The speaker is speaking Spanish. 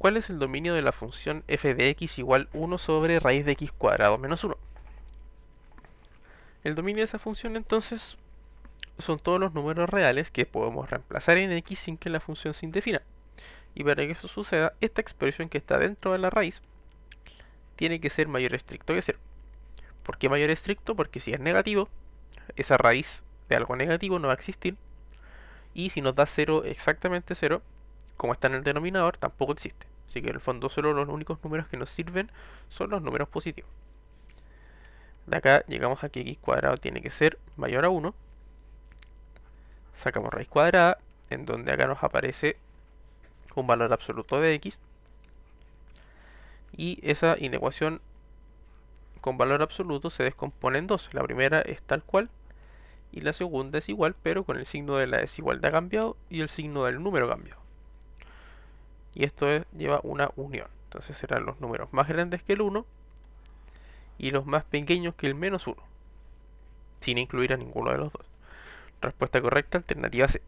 ¿Cuál es el dominio de la función f de x igual 1 sobre raíz de x cuadrado menos 1? El dominio de esa función entonces son todos los números reales que podemos reemplazar en x sin que la función se indefina. Y para que eso suceda, esta expresión que está dentro de la raíz tiene que ser mayor estricto que 0. ¿Por qué mayor estricto? Porque si es negativo, esa raíz de algo negativo no va a existir. Y si nos da 0 exactamente 0, como está en el denominador, tampoco existe. Así que en el fondo solo los únicos números que nos sirven son los números positivos. De acá llegamos a que x cuadrado tiene que ser mayor a 1. Sacamos raíz cuadrada, en donde acá nos aparece un valor absoluto de x. Y esa inecuación con valor absoluto se descompone en dos. La primera es tal cual y la segunda es igual, pero con el signo de la desigualdad cambiado y el signo del número cambiado y esto lleva una unión. Entonces serán los números más grandes que el 1 y los más pequeños que el menos 1, sin incluir a ninguno de los dos. Respuesta correcta, alternativa C.